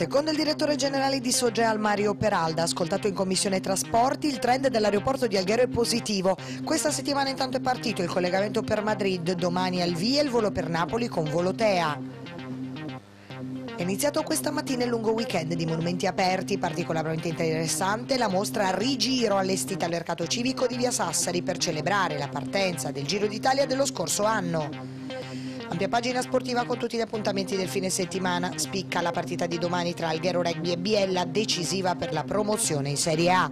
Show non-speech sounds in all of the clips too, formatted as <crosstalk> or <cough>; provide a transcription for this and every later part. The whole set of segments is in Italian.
Secondo il direttore generale di Sogeal Mario Peralda, ascoltato in commissione trasporti, il trend dell'aeroporto di Alghero è positivo. Questa settimana intanto è partito il collegamento per Madrid, domani al via il volo per Napoli con Volotea. È iniziato questa mattina il lungo weekend di monumenti aperti, particolarmente interessante la mostra Rigiro allestita al mercato civico di Via Sassari per celebrare la partenza del Giro d'Italia dello scorso anno sempre pagina sportiva con tutti gli appuntamenti del fine settimana. Spicca la partita di domani tra Alghero Rugby e Biella, decisiva per la promozione in Serie A.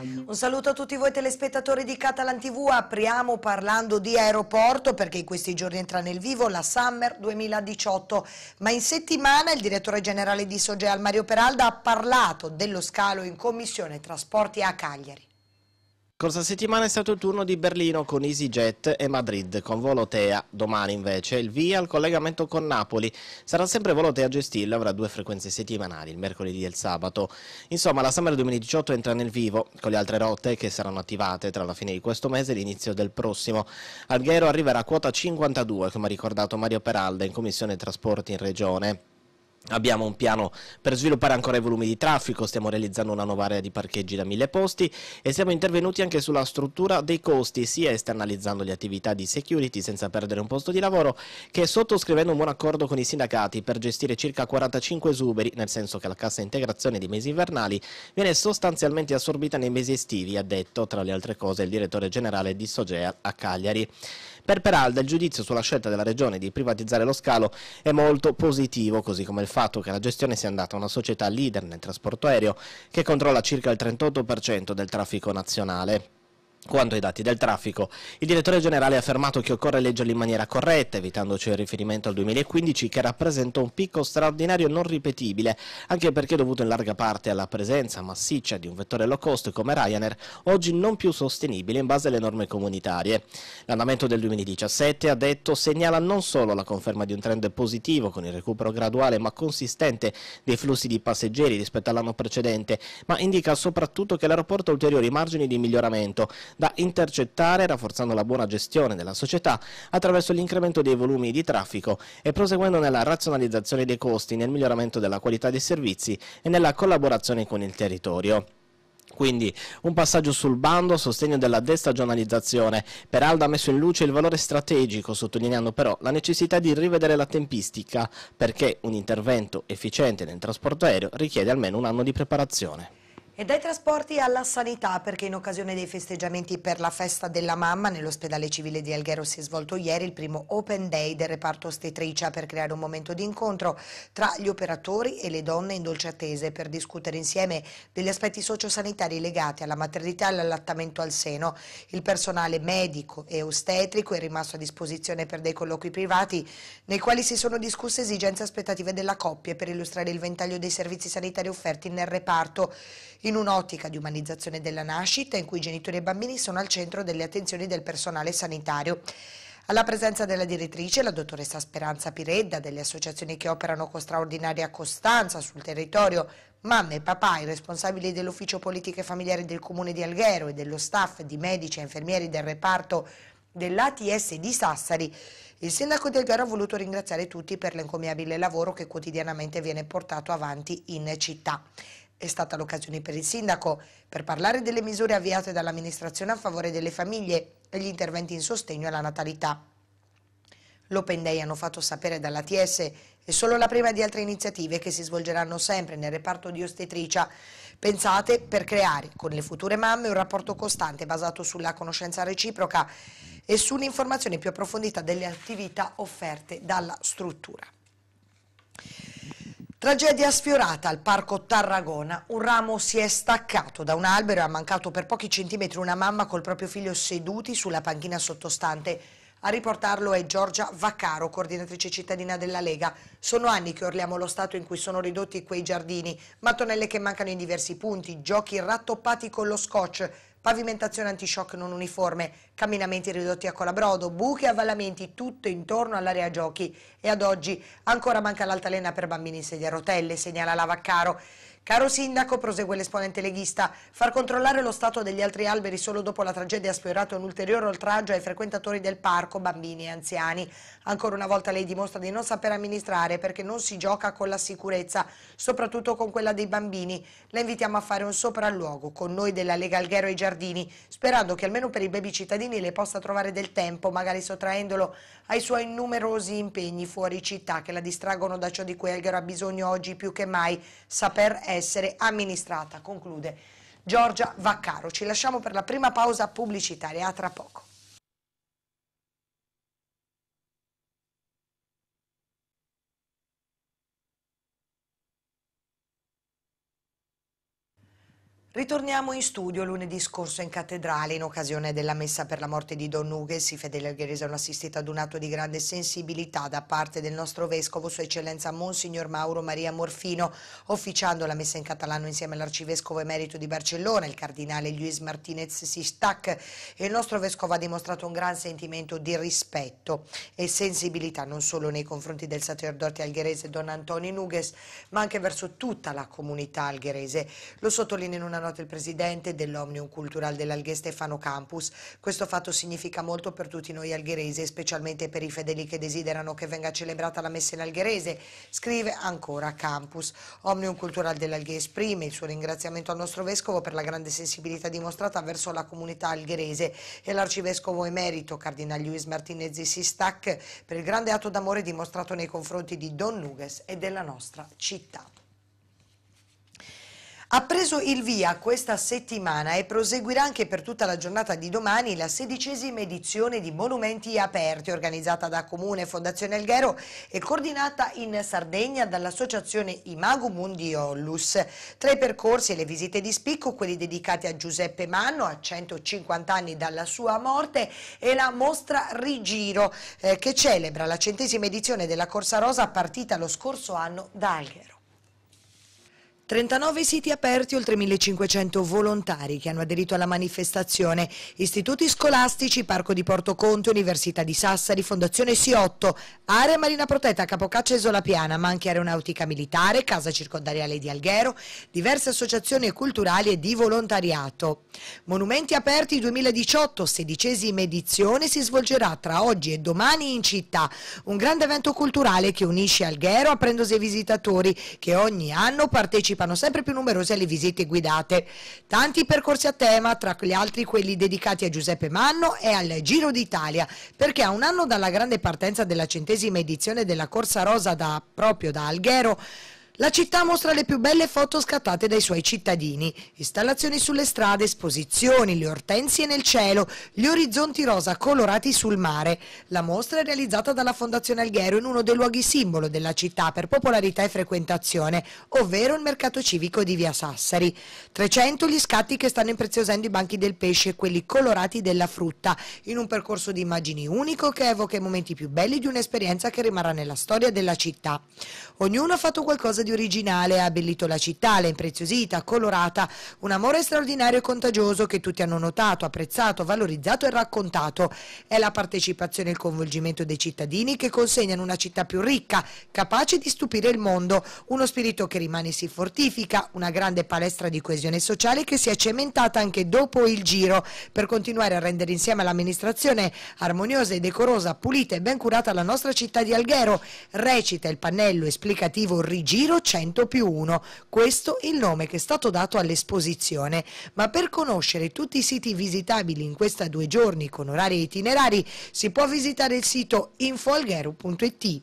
Un saluto a tutti voi telespettatori di Catalan TV, apriamo parlando di aeroporto perché in questi giorni entra nel vivo la Summer 2018, ma in settimana il direttore generale di Sogeal Mario Peralda ha parlato dello scalo in commissione trasporti a Cagliari. Corsa settimana è stato il turno di Berlino con EasyJet e Madrid con Volotea. Domani invece il via al collegamento con Napoli. Sarà sempre Volotea a gestirlo, avrà due frequenze settimanali, il mercoledì e il sabato. Insomma, la Summer 2018 entra nel vivo con le altre rotte che saranno attivate tra la fine di questo mese e l'inizio del prossimo. Alghero arriverà a quota 52, come ha ricordato Mario Peralda in Commissione Trasporti in Regione. Abbiamo un piano per sviluppare ancora i volumi di traffico, stiamo realizzando una nuova area di parcheggi da mille posti e siamo intervenuti anche sulla struttura dei costi, sia esternalizzando le attività di security senza perdere un posto di lavoro, che sottoscrivendo un buon accordo con i sindacati per gestire circa 45 esuberi, nel senso che la cassa integrazione dei mesi invernali viene sostanzialmente assorbita nei mesi estivi, ha detto tra le altre cose il direttore generale di Sogea a Cagliari. Per Peralda il giudizio sulla scelta della Regione di privatizzare lo scalo è molto positivo, così come il fatto che la gestione sia andata a una società leader nel trasporto aereo che controlla circa il 38% del traffico nazionale. Quanto ai dati del traffico, il direttore generale ha affermato che occorre leggerli in maniera corretta, evitandoci il riferimento al 2015 che rappresenta un picco straordinario non ripetibile, anche perché dovuto in larga parte alla presenza massiccia di un vettore low cost come Ryanair, oggi non più sostenibile in base alle norme comunitarie. L'andamento del 2017, ha detto, segnala non solo la conferma di un trend positivo con il recupero graduale ma consistente dei flussi di passeggeri rispetto all'anno precedente, ma indica soprattutto che l'aeroporto ha ulteriori margini di miglioramento da intercettare rafforzando la buona gestione della società attraverso l'incremento dei volumi di traffico e proseguendo nella razionalizzazione dei costi, nel miglioramento della qualità dei servizi e nella collaborazione con il territorio. Quindi un passaggio sul bando a sostegno della destagionalizzazione. Peralda ha messo in luce il valore strategico, sottolineando però la necessità di rivedere la tempistica, perché un intervento efficiente nel trasporto aereo richiede almeno un anno di preparazione. E dai trasporti alla sanità, perché in occasione dei festeggiamenti per la festa della mamma nell'ospedale civile di Alghero si è svolto ieri il primo Open Day del reparto ostetricia per creare un momento di incontro tra gli operatori e le donne in dolce attese per discutere insieme degli aspetti sociosanitari legati alla maternità e all'allattamento al seno. Il personale medico e ostetrico è rimasto a disposizione per dei colloqui privati nei quali si sono discusse esigenze e aspettative della coppia per illustrare il ventaglio dei servizi sanitari offerti nel reparto in un'ottica di umanizzazione della nascita in cui genitori e bambini sono al centro delle attenzioni del personale sanitario. Alla presenza della direttrice, la dottoressa Speranza Piredda, delle associazioni che operano con straordinaria costanza sul territorio, mamme e papà, i responsabili dell'ufficio politiche familiari del comune di Alghero e dello staff di medici e infermieri del reparto dell'ATS di Sassari, il sindaco del Garo ha voluto ringraziare tutti per l'encomiabile lavoro che quotidianamente viene portato avanti in città. È stata l'occasione per il sindaco per parlare delle misure avviate dall'amministrazione a favore delle famiglie e gli interventi in sostegno alla natalità. L'Open Day hanno fatto sapere dall'ATS è solo la prima di altre iniziative che si svolgeranno sempre nel reparto di ostetricia pensate per creare con le future mamme un rapporto costante basato sulla conoscenza reciproca e su un'informazione più approfondita delle attività offerte dalla struttura. Tragedia sfiorata al parco Tarragona. Un ramo si è staccato da un albero e ha mancato per pochi centimetri una mamma col proprio figlio seduti sulla panchina sottostante a riportarlo è Giorgia Vaccaro, coordinatrice cittadina della Lega. Sono anni che orliamo lo stato in cui sono ridotti quei giardini, mattonelle che mancano in diversi punti, giochi rattoppati con lo scotch, pavimentazione antishock non uniforme, camminamenti ridotti a colabrodo, buche e avvallamenti tutto intorno all'area giochi e ad oggi ancora manca l'altalena per bambini in sedia a rotelle, segnala la Vaccaro. Caro Sindaco, prosegue l'esponente leghista, far controllare lo stato degli altri alberi solo dopo la tragedia ha sfiorato un ulteriore oltraggio ai frequentatori del parco, bambini e anziani. Ancora una volta lei dimostra di non saper amministrare perché non si gioca con la sicurezza, soprattutto con quella dei bambini. La invitiamo a fare un sopralluogo con noi della Lega Alghero e i Giardini, sperando che almeno per i baby cittadini le possa trovare del tempo, magari sottraendolo ai suoi numerosi impegni fuori città che la distraggono da ciò di cui Alghero ha bisogno oggi più che mai, saper essere essere amministrata, conclude Giorgia Vaccaro. Ci lasciamo per la prima pausa pubblicitaria, a tra poco. Ritorniamo in studio lunedì scorso in cattedrale in occasione della messa per la morte di Don Nugues. I fedeli algheresi hanno assistito ad un atto di grande sensibilità da parte del nostro vescovo, Sua Eccellenza Monsignor Mauro Maria Morfino, officiando la messa in catalano insieme all'arcivescovo emerito di Barcellona, il cardinale Luis Martinez Sistac. il nostro vescovo ha dimostrato un gran sentimento di rispetto e sensibilità non solo nei confronti del sacerdote algherese Don Antonio Nugues, ma anche verso tutta la comunità algherese. Lo sottolineo in una noto il presidente dell'Omnium Cultural dell'Alghe Stefano Campus. Questo fatto significa molto per tutti noi algheresi, specialmente per i fedeli che desiderano che venga celebrata la messa in algherese, scrive ancora Campus. Omnium Cultural dell'Alghe esprime il suo ringraziamento al nostro Vescovo per la grande sensibilità dimostrata verso la comunità algherese e all'Arcivescovo emerito, Cardinal Luis Martinez Sistac, per il grande atto d'amore dimostrato nei confronti di Don Nuges e della nostra città ha preso il via questa settimana e proseguirà anche per tutta la giornata di domani la sedicesima edizione di Monumenti Aperti organizzata da Comune Fondazione Alghero e coordinata in Sardegna dall'associazione Imago Mundi Ollus. Tra i percorsi e le visite di spicco quelli dedicati a Giuseppe Manno a 150 anni dalla sua morte e la mostra Rigiro eh, che celebra la centesima edizione della Corsa Rosa partita lo scorso anno da Alghero. 39 siti aperti, oltre 1500 volontari che hanno aderito alla manifestazione, istituti scolastici, Parco di Porto Conte, Università di Sassari, Fondazione S8, Area Marina Protetta, Capocaccia e Isola Piana, ma anche Aeronautica Militare, Casa Circondariale di Alghero, diverse associazioni culturali e di volontariato. Monumenti aperti 2018, sedicesima edizione, si svolgerà tra oggi e domani in città, un grande evento culturale che unisce Alghero aprendosi ai visitatori che ogni anno partecipano partecipano sempre più numerose alle visite guidate. Tanti percorsi a tema, tra gli altri quelli dedicati a Giuseppe Manno e al Giro d'Italia, perché a un anno dalla grande partenza della centesima edizione della Corsa Rosa da, proprio da Alghero, la città mostra le più belle foto scattate dai suoi cittadini. Installazioni sulle strade, esposizioni, le ortensie nel cielo, gli orizzonti rosa colorati sul mare. La mostra è realizzata dalla Fondazione Alghero in uno dei luoghi simbolo della città per popolarità e frequentazione, ovvero il mercato civico di Via Sassari. 300 gli scatti che stanno impreziosendo i banchi del pesce e quelli colorati della frutta, in un percorso di immagini unico che evoca i momenti più belli di un'esperienza che rimarrà nella storia della città. Ognuno ha fatto qualcosa di di originale ha abbellito la città, l'ha impreziosita, colorata, un amore straordinario e contagioso che tutti hanno notato, apprezzato, valorizzato e raccontato. È la partecipazione e il coinvolgimento dei cittadini che consegnano una città più ricca, capace di stupire il mondo, uno spirito che rimane e si fortifica, una grande palestra di coesione sociale che si è cementata anche dopo il giro per continuare a rendere insieme all'amministrazione armoniosa e decorosa, pulita e ben curata la nostra città di Alghero. Recita il pannello esplicativo Rigiro numero 100 più 1, questo il nome che è stato dato all'esposizione, ma per conoscere tutti i siti visitabili in questi due giorni con orari itinerari si può visitare il sito infoalghero.it.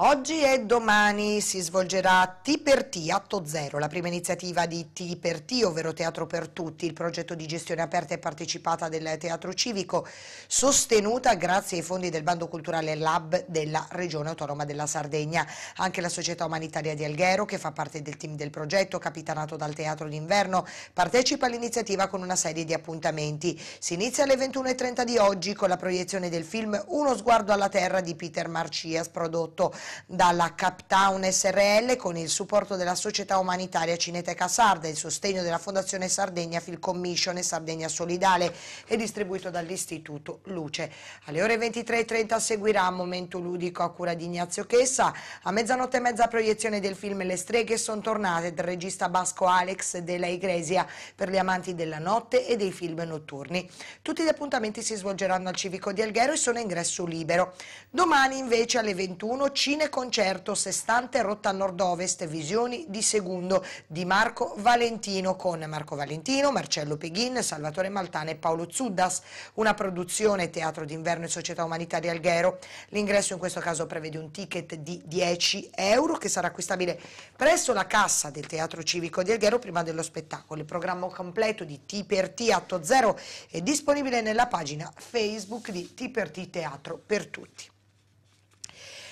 Oggi e domani si svolgerà T per T, atto zero, la prima iniziativa di T per T, ovvero Teatro per Tutti, il progetto di gestione aperta e partecipata del Teatro Civico, sostenuta grazie ai fondi del Bando Culturale Lab della Regione Autonoma della Sardegna. Anche la Società Umanitaria di Alghero, che fa parte del team del progetto, capitanato dal Teatro d'Inverno, partecipa all'iniziativa con una serie di appuntamenti. Si inizia alle 21.30 di oggi con la proiezione del film Uno sguardo alla terra di Peter Marcias, prodotto dalla Captown SRL con il supporto della società umanitaria Cineteca Sarda, il sostegno della Fondazione Sardegna Film Commission e Sardegna Solidale e distribuito dall'Istituto Luce. Alle ore 23.30 seguirà Momento Ludico a cura di Ignazio Chessa, a mezzanotte e mezza proiezione del film Le streghe sono tornate del regista basco Alex della Iglesia per gli amanti della notte e dei film notturni. Tutti gli appuntamenti si svolgeranno al Civico di Alghero e sono ingresso libero. Domani invece alle 21.05 Concerto, Sestante Rotta Nord-Ovest Visioni di Segundo di Marco Valentino con Marco Valentino, Marcello Peghin, Salvatore Maltane e Paolo Zuddas, una produzione Teatro d'Inverno e Società Umanitaria Alghero. L'ingresso in questo caso prevede un ticket di 10 euro che sarà acquistabile presso la cassa del Teatro Civico di Alghero prima dello spettacolo. Il programma completo di T per T Atto Zero è disponibile nella pagina Facebook di T per T Teatro per tutti.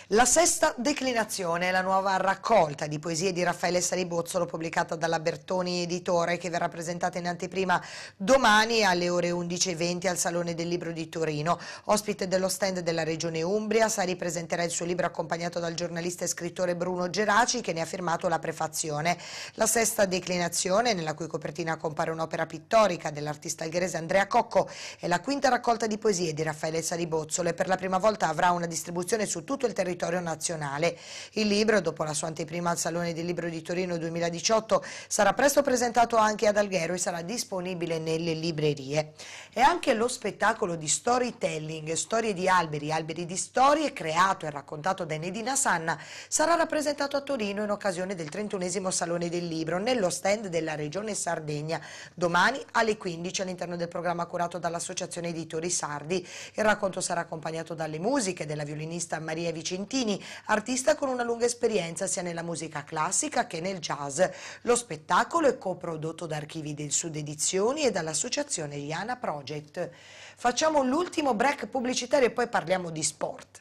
La sesta declinazione è la nuova raccolta di poesie di Raffaele Saribozzolo pubblicata dalla Bertoni Editore che verrà presentata in anteprima domani alle ore 11.20 al Salone del Libro di Torino. Ospite dello stand della Regione Umbria, Sari presenterà il suo libro accompagnato dal giornalista e scrittore Bruno Geraci che ne ha firmato la prefazione. La sesta declinazione, nella cui copertina compare un'opera pittorica dell'artista algherese Andrea Cocco, è la quinta raccolta di poesie di Raffaele Salibozzolo e per la prima volta avrà una distribuzione su tutto il territorio territorio nazionale. Il libro, dopo la sua anteprima al Salone del Libro di Torino 2018, sarà presto presentato anche ad Alghero e sarà disponibile nelle librerie. E anche lo spettacolo di storytelling, storie di alberi, alberi di storie, creato e raccontato da Nedina Sanna, sarà rappresentato a Torino in occasione del 31 Salone del Libro, nello stand della Regione Sardegna, domani alle 15 all'interno del programma curato dall'Associazione Editori Sardi. Il racconto sarà accompagnato dalle musiche della violinista Maria Vicini Valentini, artista con una lunga esperienza sia nella musica classica che nel jazz. Lo spettacolo è coprodotto da Archivi del Sud Edizioni e dall'associazione Iana Project. Facciamo l'ultimo break pubblicitario e poi parliamo di sport.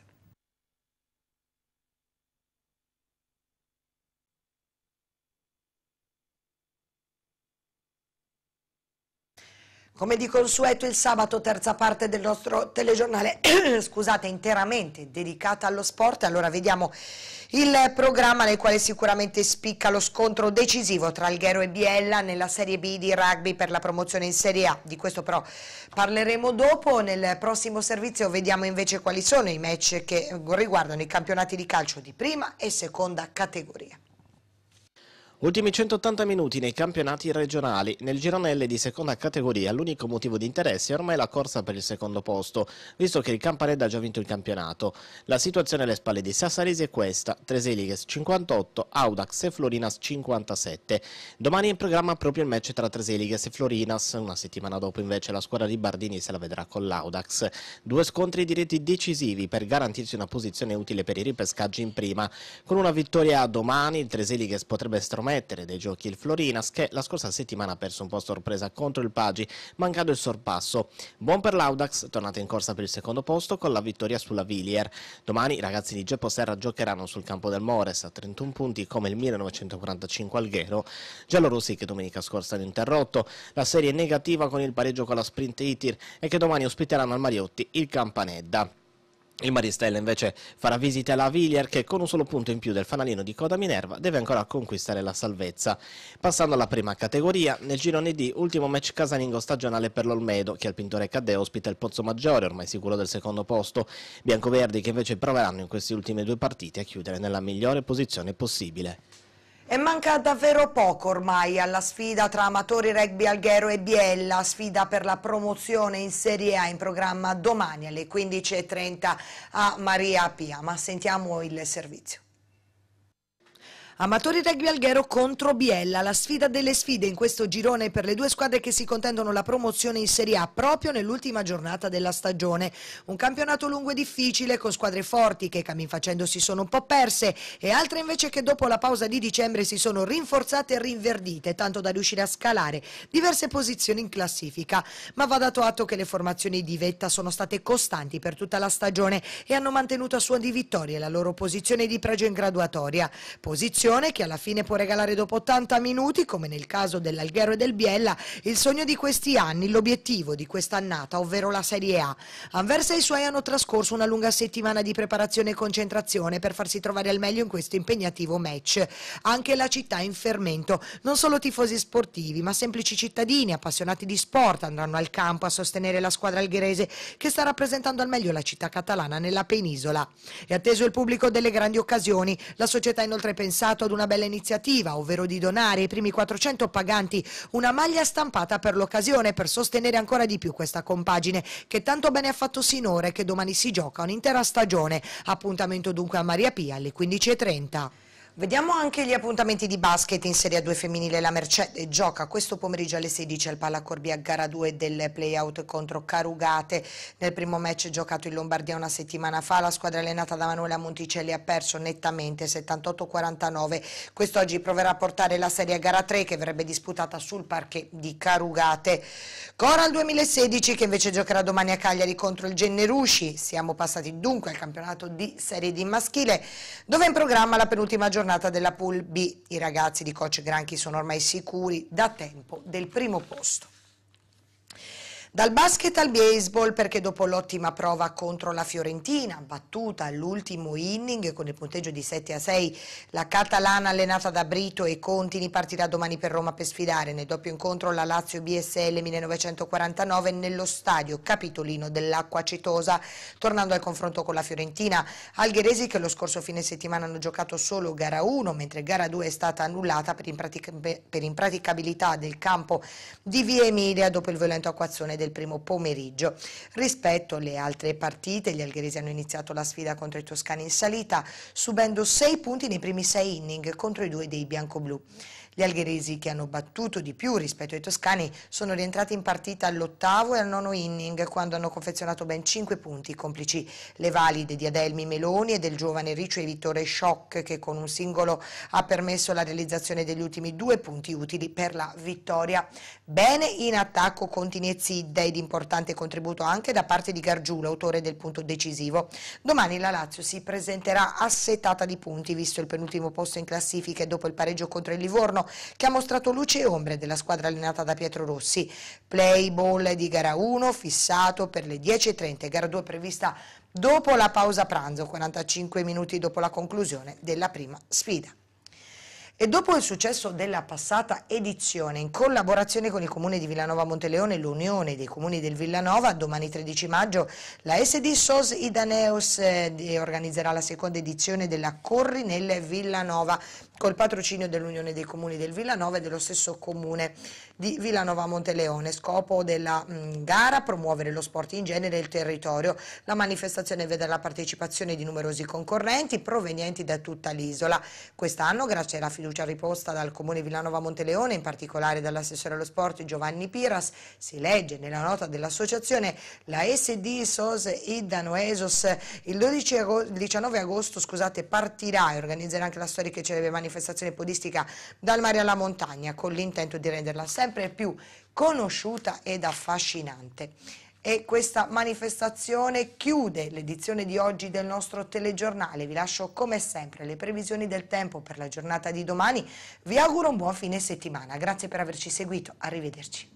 Come di consueto il sabato terza parte del nostro telegiornale, <clears throat> scusate, interamente dedicata allo sport, allora vediamo il programma nel quale sicuramente spicca lo scontro decisivo tra Alghero e Biella nella Serie B di rugby per la promozione in Serie A, di questo però parleremo dopo, nel prossimo servizio vediamo invece quali sono i match che riguardano i campionati di calcio di prima e seconda categoria. Ultimi 180 minuti nei campionati regionali. Nel girone L di seconda categoria l'unico motivo di interesse è ormai la corsa per il secondo posto, visto che il Campanella ha già vinto il campionato. La situazione alle spalle di Sassaresi è questa, Treseliges 58, Audax e Florinas 57. Domani è in programma proprio il match tra Treseliges e Florinas, una settimana dopo invece la squadra di Bardini se la vedrà con l'Audax. Due scontri diretti decisivi per garantirsi una posizione utile per i ripescaggi in prima. Con una vittoria domani il Treseliges potrebbe stromettere promettere dei giochi il Florinas che la scorsa settimana ha perso un po' sorpresa contro il Pagi, mancando il sorpasso. Buon per l'Audax, tornata in corsa per il secondo posto con la vittoria sulla Villier. Domani i ragazzi di Geppo Serra giocheranno sul campo del Mores a 31 punti come il 1945 Alghero. Giallorossi che domenica scorsa hanno interrotto la serie negativa con il pareggio con la Sprint Itir e che domani ospiteranno al Mariotti il Campanedda. Il Maristella invece farà visita alla Villier che con un solo punto in più del fanalino di Coda Minerva deve ancora conquistare la salvezza. Passando alla prima categoria, nel girone D ultimo match casalingo stagionale per l'Olmedo che al Pintore Cadde ospita il Pozzo Maggiore ormai sicuro del secondo posto. Biancoverdi che invece proveranno in queste ultime due partite a chiudere nella migliore posizione possibile. E manca davvero poco ormai alla sfida tra amatori rugby Alghero e Biella, sfida per la promozione in Serie A in programma domani alle 15.30 a Maria Pia, ma sentiamo il servizio. Amatori rugby Alghero contro Biella, la sfida delle sfide in questo girone per le due squadre che si contendono la promozione in Serie A proprio nell'ultima giornata della stagione. Un campionato lungo e difficile con squadre forti che cammin facendo si sono un po' perse e altre invece che dopo la pausa di dicembre si sono rinforzate e rinverdite tanto da riuscire a scalare diverse posizioni in classifica. Ma va dato atto che le formazioni di Vetta sono state costanti per tutta la stagione e hanno mantenuto a suon di vittorie la loro posizione di pregio in graduatoria. Posizione formazione che alla fine può regalare dopo 80 minuti, come nel caso dell'Alghero e del Biella, il sogno di questi anni, l'obiettivo di quest'annata, ovvero la Serie A. Anversa e i suoi hanno trascorso una lunga settimana di preparazione e concentrazione per farsi trovare al meglio in questo impegnativo match. Anche la città in fermento, non solo tifosi sportivi, ma semplici cittadini appassionati di sport andranno al campo a sostenere la squadra algherese che sta rappresentando al meglio la città catalana nella penisola. E atteso il pubblico delle grandi occasioni, la società inoltre pensato pensato ad una bella iniziativa, ovvero di donare ai primi 400 paganti una maglia stampata per l'occasione per sostenere ancora di più questa compagine che tanto bene ha fatto sinora e che domani si gioca un'intera stagione. Appuntamento dunque a Maria Pia alle 15.30. Vediamo anche gli appuntamenti di basket in Serie A2 femminile. La Mercedes eh, gioca questo pomeriggio alle 16 al Pallacorbi a gara 2 del playout contro Carugate. Nel primo match giocato in Lombardia una settimana fa, la squadra allenata da Manuela Monticelli ha perso nettamente 78-49. Quest'oggi proverà a portare la serie a gara 3 che verrebbe disputata sul parquet di Carugate. Coral 2016 che invece giocherà domani a Cagliari contro il Generusci. Siamo passati dunque al campionato di Serie D maschile dove è in programma la penultima giornata giornata della Pool B. I ragazzi di Coach Granchi sono ormai sicuri da tempo del primo posto. Dal basket al baseball perché dopo l'ottima prova contro la Fiorentina, battuta all'ultimo inning con il punteggio di 7 a 6, la catalana allenata da Brito e Contini partirà domani per Roma per sfidare nel doppio incontro la Lazio BSL 1949 nello stadio Capitolino dell'Acqua Cetosa. Tornando al confronto con la Fiorentina, algheresi che lo scorso fine settimana hanno giocato solo gara 1 mentre gara 2 è stata annullata per, impraticabilità del campo di Via Emilia dopo il violento acquazzone del del primo pomeriggio. Rispetto alle altre partite, gli algherizi hanno iniziato la sfida contro i toscani in salita, subendo 6 punti nei primi 6 inning contro i due dei bianco-blu. Gli algheresi che hanno battuto di più rispetto ai toscani sono rientrati in partita all'ottavo e al nono inning quando hanno confezionato ben 5 punti, complici le valide di Adelmi Meloni e del giovane Riccio e Vittore Schock che con un singolo ha permesso la realizzazione degli ultimi due punti utili per la vittoria. Bene in attacco Contini e Zidda ed importante contributo anche da parte di Gargiulo, autore del punto decisivo. Domani la Lazio si presenterà assetata di punti visto il penultimo posto in classifica e dopo il pareggio contro il Livorno campionato che ha mostrato luce e ombre della squadra allenata da Pietro Rossi. Play ball di gara 1 fissato per le 10.30, gara 2 prevista dopo la pausa pranzo, 45 minuti dopo la conclusione della prima sfida. E dopo il successo della passata edizione, in collaborazione con il Comune di Villanova Monteleone e l'Unione dei Comuni del Villanova, domani 13 maggio la SD SOS Idaneus eh, organizzerà la seconda edizione della Corri nel Villanova col patrocinio dell'Unione dei Comuni del Villanova e dello stesso Comune di Villanova Monteleone. Scopo della mh, mm, gara promuovere lo sport in genere e il territorio. La manifestazione vede la partecipazione di numerosi concorrenti provenienti da tutta l'isola. Quest'anno, grazie alla fiducia riposta dal Comune Villanova Monteleone, in particolare dall'assessore allo sport Giovanni Piras, si legge nella nota dell'associazione la SD SOS Idano ESOS il 12 agosto, 19 agosto scusate, partirà e organizzerà anche la storica e celebre manifestazione podistica dal mare alla montagna con l'intento di renderla sempre più conosciuta ed affascinante. E questa manifestazione chiude l'edizione di oggi del nostro telegiornale. Vi lascio come sempre le previsioni del tempo per la giornata di domani. Vi auguro un buon fine settimana. Grazie per averci seguito. Arrivederci.